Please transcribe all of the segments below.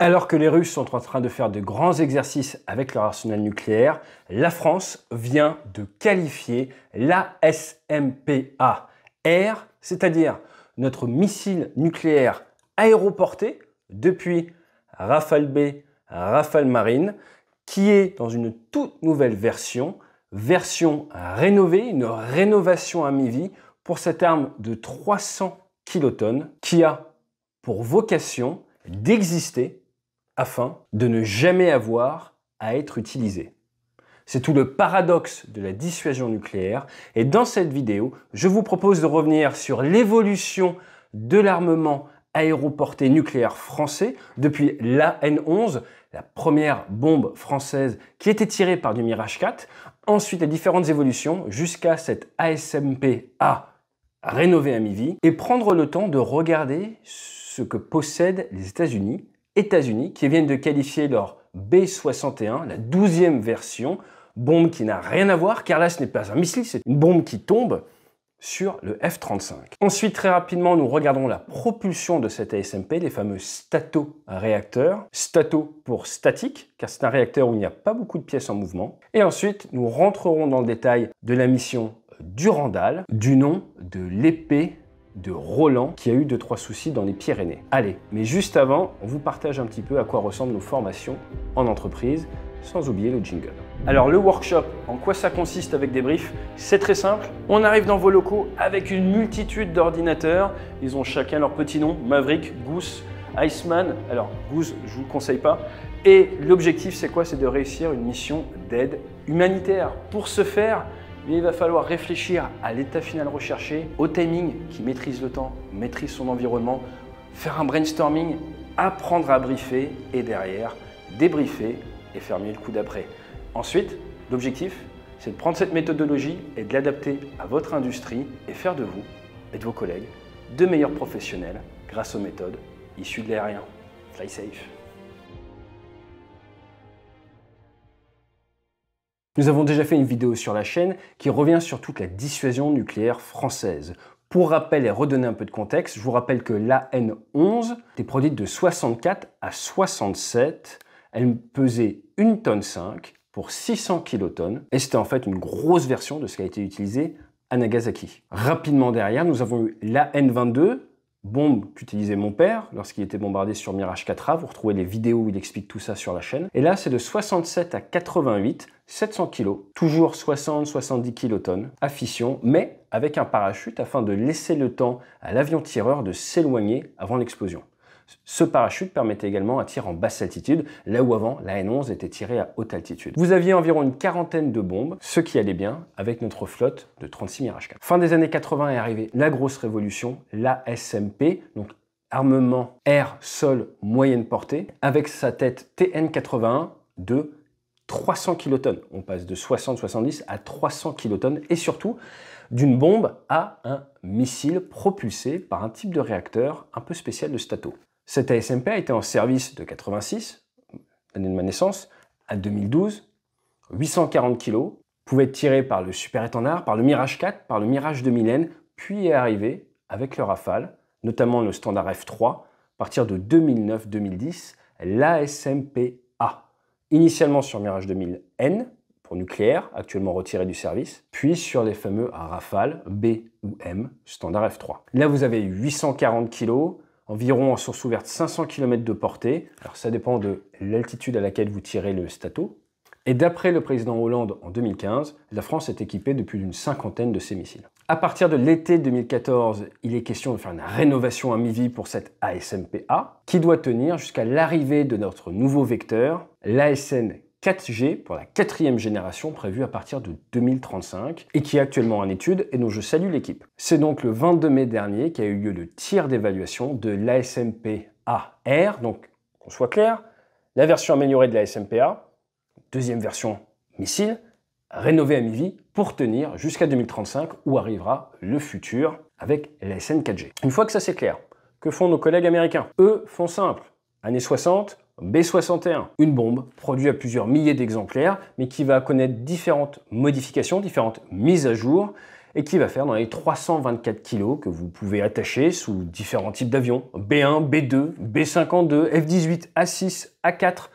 Alors que les Russes sont en train de faire de grands exercices avec leur arsenal nucléaire, la France vient de qualifier la SMPA R, c'est-à-dire notre missile nucléaire aéroporté depuis Rafale B, Rafale Marine, qui est dans une toute nouvelle version, version rénovée, une rénovation à mi-vie pour cette arme de 300 kilotonnes qui a pour vocation d'exister afin de ne jamais avoir à être utilisé. C'est tout le paradoxe de la dissuasion nucléaire et dans cette vidéo, je vous propose de revenir sur l'évolution de l'armement aéroporté nucléaire français depuis l'AN-11, la première bombe française qui était tirée par du Mirage 4, ensuite les différentes évolutions jusqu'à cette ASMP-A rénovée à mi-vie et prendre le temps de regarder ce que possèdent les États-Unis États-Unis qui viennent de qualifier leur B-61, la 12e version, bombe qui n'a rien à voir car là ce n'est pas un missile, c'est une bombe qui tombe sur le F-35. Ensuite, très rapidement, nous regardons la propulsion de cette ASMP, les fameux stato-réacteurs. Stato pour statique, car c'est un réacteur où il n'y a pas beaucoup de pièces en mouvement. Et ensuite, nous rentrerons dans le détail de la mission Durandal, du nom de l'épée de Roland qui a eu 2 trois soucis dans les Pyrénées. Allez, mais juste avant, on vous partage un petit peu à quoi ressemblent nos formations en entreprise, sans oublier le jingle. Alors le workshop, en quoi ça consiste avec des briefs C'est très simple. On arrive dans vos locaux avec une multitude d'ordinateurs. Ils ont chacun leur petit nom, Maverick, Goose, Iceman. Alors Goose, je vous le conseille pas. Et l'objectif, c'est quoi C'est de réussir une mission d'aide humanitaire. Pour ce faire, il va falloir réfléchir à l'état final recherché, au timing, qui maîtrise le temps, maîtrise son environnement, faire un brainstorming, apprendre à briefer et derrière débriefer et faire mieux le coup d'après. Ensuite, l'objectif, c'est de prendre cette méthodologie et de l'adapter à votre industrie et faire de vous et de vos collègues de meilleurs professionnels grâce aux méthodes issues de l'aérien. Fly safe Nous avons déjà fait une vidéo sur la chaîne qui revient sur toute la dissuasion nucléaire française. Pour rappel et redonner un peu de contexte, je vous rappelle que l'AN11 était produite de 64 à 67. Elle pesait 1 tonne 5 pour 600 kilotonnes et c'était en fait une grosse version de ce qui a été utilisé à Nagasaki. Rapidement derrière, nous avons eu l'AN22 bombe qu'utilisait mon père lorsqu'il était bombardé sur Mirage 4A. Vous retrouvez les vidéos où il explique tout ça sur la chaîne. Et là, c'est de 67 à 88, 700 kg, toujours 60-70 kilotonnes à fission, mais avec un parachute afin de laisser le temps à l'avion tireur de s'éloigner avant l'explosion. Ce parachute permettait également un tir en basse altitude, là où avant la N11 était tirée à haute altitude. Vous aviez environ une quarantaine de bombes, ce qui allait bien avec notre flotte de 36 Mirage 4. Fin des années 80 est arrivée la grosse révolution, la SMP, donc armement air, sol, moyenne portée, avec sa tête TN81 de 300 kilotonnes. On passe de 60-70 à 300 kilotonnes et surtout d'une bombe à un missile propulsé par un type de réacteur un peu spécial de Stato. Cette ASMP a été en service de 86, l'année de ma naissance, à 2012, 840 kg, pouvait être tiré par le Super Étendard, par le Mirage 4, par le Mirage 2000N, puis est arrivé avec le Rafale, notamment le Standard F3, à partir de 2009-2010, l'ASMPA. Initialement sur Mirage 2000N, pour nucléaire, actuellement retiré du service, puis sur les fameux Rafale B ou M, Standard F3. Là, vous avez 840 kg, environ en source ouverte 500 km de portée. Alors ça dépend de l'altitude à laquelle vous tirez le stato. Et d'après le président Hollande en 2015, la France est équipée de plus d'une cinquantaine de ces missiles. À partir de l'été 2014, il est question de faire une rénovation à mi-vie pour cette ASMPA, qui doit tenir jusqu'à l'arrivée de notre nouveau vecteur, l'ASN 4G pour la quatrième génération prévue à partir de 2035 et qui est actuellement en étude et dont je salue l'équipe. C'est donc le 22 mai dernier qu'a eu lieu le tir d'évaluation de l'ASMPAR, r donc qu'on soit clair, la version améliorée de l'ASMPA, deuxième version missile, rénovée à mi-vie pour tenir jusqu'à 2035 où arrivera le futur avec la 4 g Une fois que ça c'est clair, que font nos collègues américains Eux font simple. Années 60, B61, une bombe produite à plusieurs milliers d'exemplaires, mais qui va connaître différentes modifications, différentes mises à jour, et qui va faire dans les 324 kg que vous pouvez attacher sous différents types d'avions B1, B2, B52, F18, A6, A4,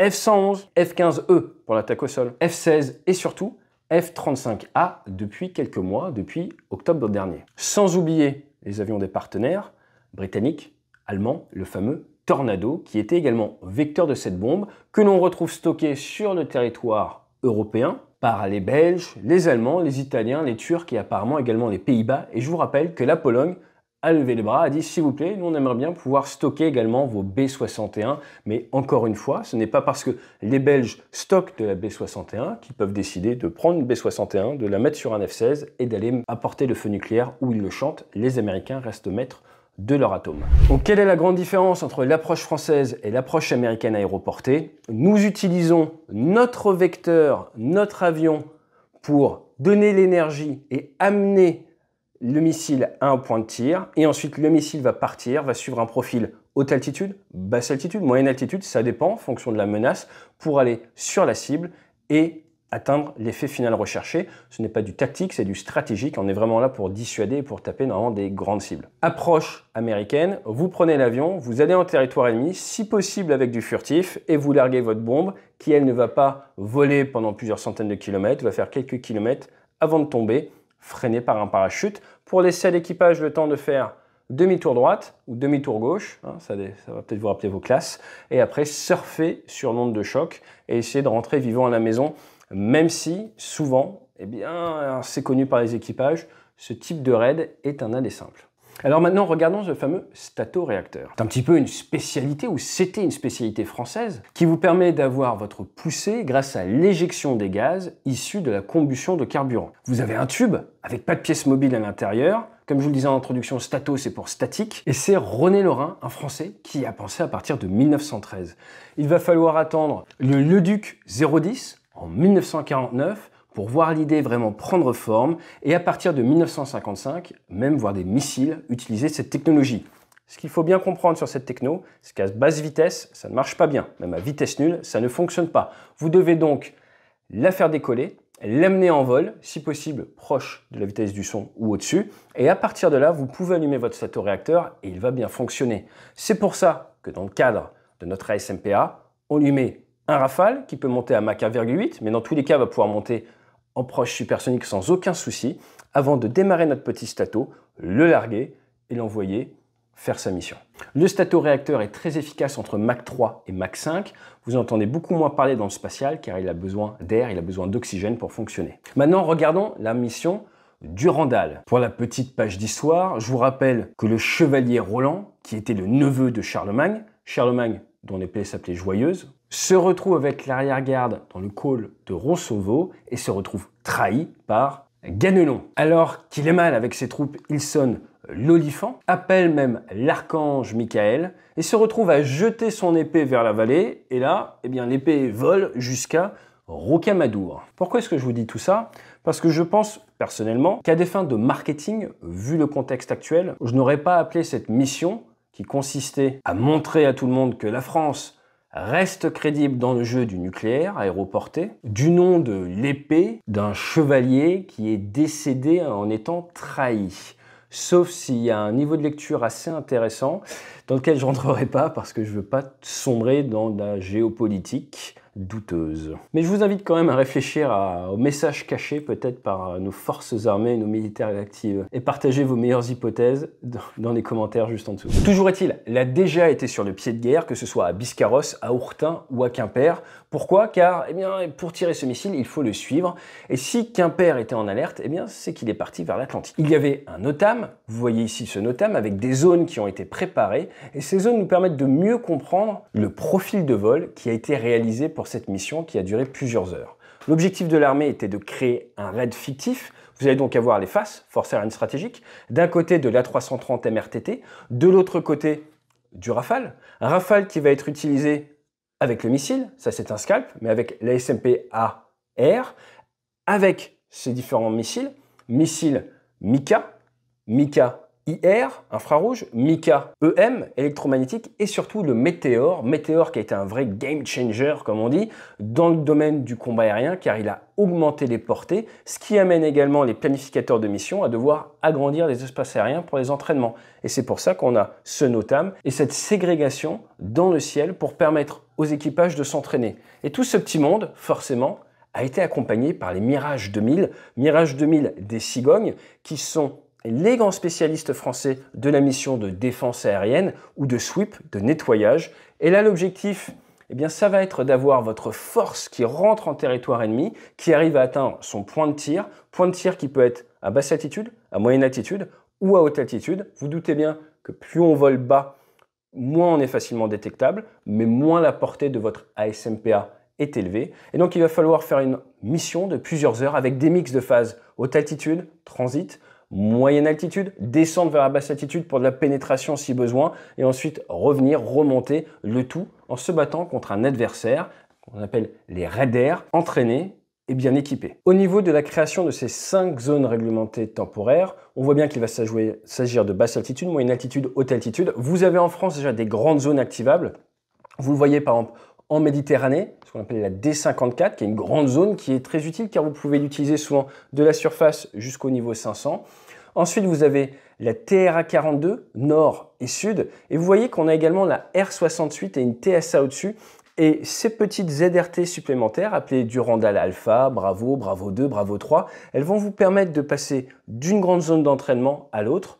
F111, F15E pour l'attaque au sol, F16 et surtout F35A depuis quelques mois, depuis octobre dernier. Sans oublier les avions des partenaires britanniques, allemands, le fameux Tornado, qui était également vecteur de cette bombe, que l'on retrouve stockée sur le territoire européen par les Belges, les Allemands, les Italiens, les Turcs et apparemment également les Pays-Bas. Et je vous rappelle que la Pologne a levé les bras, a dit s'il vous plaît, nous on aimerait bien pouvoir stocker également vos B61, mais encore une fois, ce n'est pas parce que les Belges stockent de la B61 qu'ils peuvent décider de prendre une B61, de la mettre sur un F-16 et d'aller apporter le feu nucléaire où ils le chantent. Les Américains restent maîtres de leur atome. Donc quelle est la grande différence entre l'approche française et l'approche américaine aéroportée Nous utilisons notre vecteur, notre avion, pour donner l'énergie et amener le missile à un point de tir, et ensuite le missile va partir, va suivre un profil haute altitude, basse altitude, moyenne altitude, ça dépend en fonction de la menace, pour aller sur la cible et atteindre l'effet final recherché. Ce n'est pas du tactique, c'est du stratégique. On est vraiment là pour dissuader et pour taper normalement des grandes cibles. Approche américaine, vous prenez l'avion, vous allez en territoire ennemi, si possible avec du furtif, et vous larguez votre bombe qui, elle, ne va pas voler pendant plusieurs centaines de kilomètres, va faire quelques kilomètres avant de tomber, freinée par un parachute, pour laisser à l'équipage le temps de faire demi-tour droite ou demi-tour gauche, hein, ça, va peut-être vous rappeler vos classes, et après surfer sur l'onde de choc et essayer de rentrer vivant à la maison même si, souvent, eh bien, c'est connu par les équipages, ce type de raid est un aller simple. Alors maintenant, regardons ce fameux réacteur. C'est un petit peu une spécialité, ou c'était une spécialité française, qui vous permet d'avoir votre poussée grâce à l'éjection des gaz issus de la combustion de carburant. Vous avez un tube avec pas de pièces mobile à l'intérieur, comme je vous le disais en introduction, stato, c'est pour statique. Et c'est René Lorrain, un Français, qui a pensé à partir de 1913. Il va falloir attendre le Leduc 010 en 1949 pour voir l'idée vraiment prendre forme et à partir de 1955, même voir des missiles utiliser cette technologie. Ce qu'il faut bien comprendre sur cette techno, c'est qu'à basse vitesse, ça ne marche pas bien. Même à vitesse nulle, ça ne fonctionne pas. Vous devez donc la faire décoller, l'amener en vol, si possible proche de la vitesse du son ou au-dessus, et à partir de là, vous pouvez allumer votre statoréacteur et il va bien fonctionner. C'est pour ça que dans le cadre de notre ASMPA, on lui met un Rafale qui peut monter à Mach 1,8, mais dans tous les cas va pouvoir monter en proche supersonique sans aucun souci, avant de démarrer notre petit stato, le larguer et l'envoyer faire sa mission. Le stato-réacteur est très efficace entre Mach 3 et Mach 5. Vous entendez beaucoup moins parler dans le spatial car il a besoin d'air, il a besoin d'oxygène pour fonctionner. Maintenant, regardons la mission du Durandal. Pour la petite page d'histoire, je vous rappelle que le chevalier Roland, qui était le neveu de Charlemagne, Charlemagne dont les plaies s'appelaient Joyeuse, se retrouve avec l'arrière-garde dans le col de Rossovo et se retrouve trahi par Ganelon. Alors qu'il est mal avec ses troupes, il sonne l'Olifant, appelle même l'archange Michael et se retrouve à jeter son épée vers la vallée. Et là, eh bien, l'épée vole jusqu'à Rocamadour. Pourquoi est-ce que je vous dis tout ça Parce que je pense personnellement qu'à des fins de marketing, vu le contexte actuel, je n'aurais pas appelé cette mission qui consistait à montrer à tout le monde que la France reste crédible dans le jeu du nucléaire aéroporté, du nom de l'épée d'un chevalier qui est décédé en étant trahi. Sauf s'il y a un niveau de lecture assez intéressant, dans lequel je rentrerai pas parce que je veux pas sombrer dans la géopolitique douteuse. Mais je vous invite quand même à réfléchir à, aux messages cachés peut-être par euh, nos forces armées nos militaires actifs Et partagez vos meilleures hypothèses dans les commentaires juste en dessous. Toujours est-il, elle a déjà été sur le pied de guerre, que ce soit à Biscarrosse, à Ourtin ou à Quimper. Pourquoi Car eh bien, pour tirer ce missile, il faut le suivre. Et si Quimper était en alerte, eh bien, c'est qu'il est parti vers l'Atlantique. Il y avait un NOTAM, vous voyez ici ce NOTAM, avec des zones qui ont été préparées. Et ces zones nous permettent de mieux comprendre le profil de vol qui a été réalisé pour cette mission qui a duré plusieurs heures. L'objectif de l'armée était de créer un raid fictif. Vous allez donc avoir les faces, à aérienne stratégique, d'un côté de l'A330 MRTT, de l'autre côté du Rafale. Un Rafale qui va être utilisé avec le missile, ça c'est un scalp, mais avec la SMP-AR, avec ces différents missiles, Missile Mika, Mika IR, infrarouge, MICA, EM, électromagnétique, et surtout le météor météor qui a été un vrai game changer, comme on dit, dans le domaine du combat aérien, car il a augmenté les portées, ce qui amène également les planificateurs de mission à devoir agrandir les espaces aériens pour les entraînements. Et c'est pour ça qu'on a ce NOTAM et cette ségrégation dans le ciel pour permettre aux équipages de s'entraîner. Et tout ce petit monde, forcément, a été accompagné par les Mirage 2000, Mirage 2000 des cigognes, qui sont les grands spécialistes français de la mission de défense aérienne ou de sweep, de nettoyage. Et là, l'objectif, eh bien, ça va être d'avoir votre force qui rentre en territoire ennemi, qui arrive à atteindre son point de tir, point de tir qui peut être à basse altitude, à moyenne altitude ou à haute altitude. Vous doutez bien que plus on vole bas, moins on est facilement détectable, mais moins la portée de votre ASMPA est élevée. Et donc, il va falloir faire une mission de plusieurs heures avec des mix de phases haute altitude, transit, moyenne altitude, descendre vers la basse altitude pour de la pénétration si besoin, et ensuite revenir, remonter le tout en se battant contre un adversaire qu'on appelle les raiders, entraînés et bien équipés. Au niveau de la création de ces cinq zones réglementées temporaires, on voit bien qu'il va s'agir de basse altitude, moyenne altitude, haute altitude. Vous avez en France déjà des grandes zones activables. Vous le voyez par exemple en Méditerranée, ce qu'on appelle la D54, qui est une grande zone qui est très utile car vous pouvez l'utiliser souvent de la surface jusqu'au niveau 500. Ensuite, vous avez la TRA42, nord et sud. Et vous voyez qu'on a également la R68 et une TSA au-dessus. Et ces petites ZRT supplémentaires, appelées Durandal Alpha, Bravo, Bravo 2, Bravo 3, elles vont vous permettre de passer d'une grande zone d'entraînement à l'autre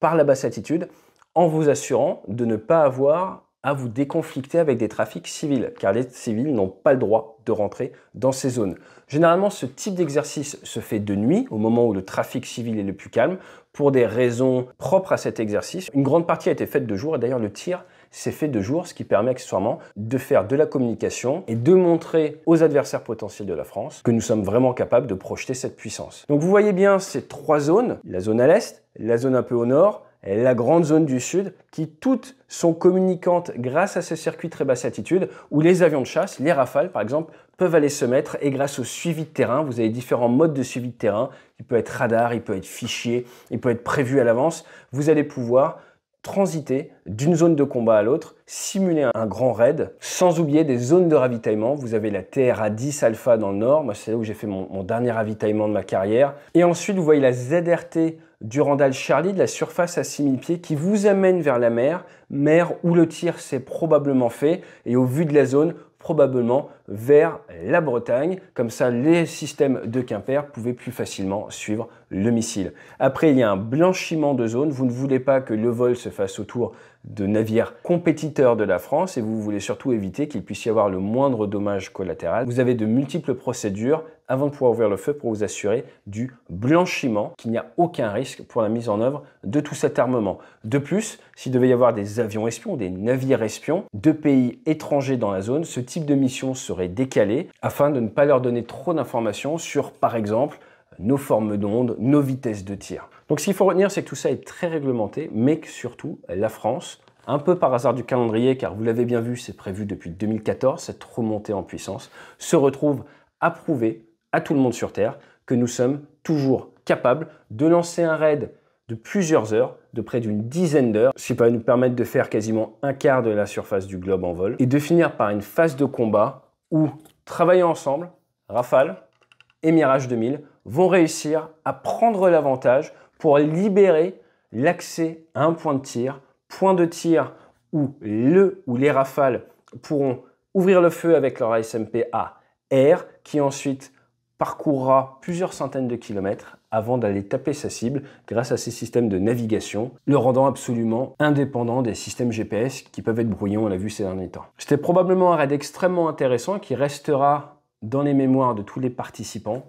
par la basse altitude en vous assurant de ne pas avoir à vous déconflicter avec des trafics civils, car les civils n'ont pas le droit de rentrer dans ces zones. Généralement, ce type d'exercice se fait de nuit, au moment où le trafic civil est le plus calme, pour des raisons propres à cet exercice. Une grande partie a été faite de jour, et d'ailleurs le tir s'est fait de jour, ce qui permet accessoirement de faire de la communication et de montrer aux adversaires potentiels de la France que nous sommes vraiment capables de projeter cette puissance. Donc vous voyez bien ces trois zones, la zone à l'est, la zone un peu au nord, la grande zone du sud, qui toutes sont communicantes grâce à ce circuit très basse altitude, où les avions de chasse, les rafales par exemple, peuvent aller se mettre, et grâce au suivi de terrain, vous avez différents modes de suivi de terrain, il peut être radar, il peut être fichier, il peut être prévu à l'avance, vous allez pouvoir transiter d'une zone de combat à l'autre, simuler un grand raid, sans oublier des zones de ravitaillement. Vous avez la TRA-10 Alpha dans le nord, moi c'est là où j'ai fait mon, dernier ravitaillement de ma carrière. Et ensuite, vous voyez la ZRT Durandal Charlie de la surface à 6000 pieds qui vous amène vers la mer, mer où le tir s'est probablement fait, et au vu de la zone, probablement vers la Bretagne. Comme ça, les systèmes de Quimper pouvaient plus facilement suivre le missile. Après, il y a un blanchiment de zone. Vous ne voulez pas que le vol se fasse autour de navires compétiteurs de la France et vous voulez surtout éviter qu'il puisse y avoir le moindre dommage collatéral. Vous avez de multiples procédures avant de pouvoir ouvrir le feu pour vous assurer du blanchiment, qu'il n'y a aucun risque pour la mise en œuvre de tout cet armement. De plus, s'il devait y avoir des avions espions, des navires espions, de pays étrangers dans la zone, ce type de mission serait décalé afin de ne pas leur donner trop d'informations sur, par exemple, nos formes d'ondes, nos vitesses de tir. Donc ce qu'il faut retenir, c'est que tout ça est très réglementé, mais que surtout la France, un peu par hasard du calendrier, car vous l'avez bien vu, c'est prévu depuis 2014, cette remontée en puissance, se retrouve à prouver à tout le monde sur Terre que nous sommes toujours capables de lancer un raid de plusieurs heures, de près d'une dizaine d'heures, ce qui va nous permettre de faire quasiment un quart de la surface du globe en vol, et de finir par une phase de combat où, travaillant ensemble, Rafale et Mirage 2000 vont réussir à prendre l'avantage pour libérer l'accès à un point de tir, point de tir où le ou les rafales pourront ouvrir le feu avec leur ASMP à air qui ensuite parcourra plusieurs centaines de kilomètres avant d'aller taper sa cible grâce à ses systèmes de navigation, le rendant absolument indépendant des systèmes GPS qui peuvent être brouillons, on l'a vu ces derniers temps. C'était probablement un raid extrêmement intéressant qui restera dans les mémoires de tous les participants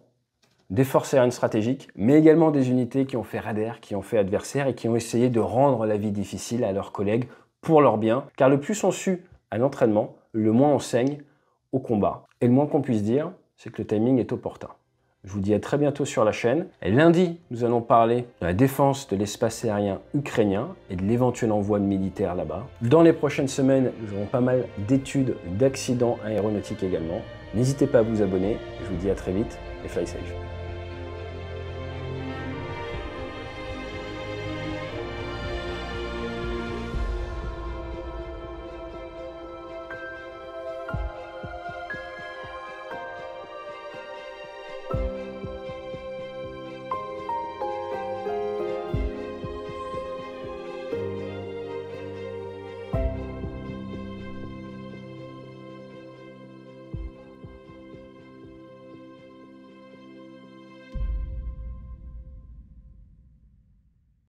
des forces aériennes stratégiques, mais également des unités qui ont fait radar, qui ont fait adversaire et qui ont essayé de rendre la vie difficile à leurs collègues pour leur bien, car le plus on sue à l'entraînement, le moins on saigne au combat. Et le moins qu'on puisse dire, c'est que le timing est opportun. Je vous dis à très bientôt sur la chaîne. Et lundi, nous allons parler de la défense de l'espace aérien ukrainien et de l'éventuel envoi de militaires là-bas. Dans les prochaines semaines, nous aurons pas mal d'études d'accidents aéronautiques également. N'hésitez pas à vous abonner. Je vous dis à très vite et fly safe.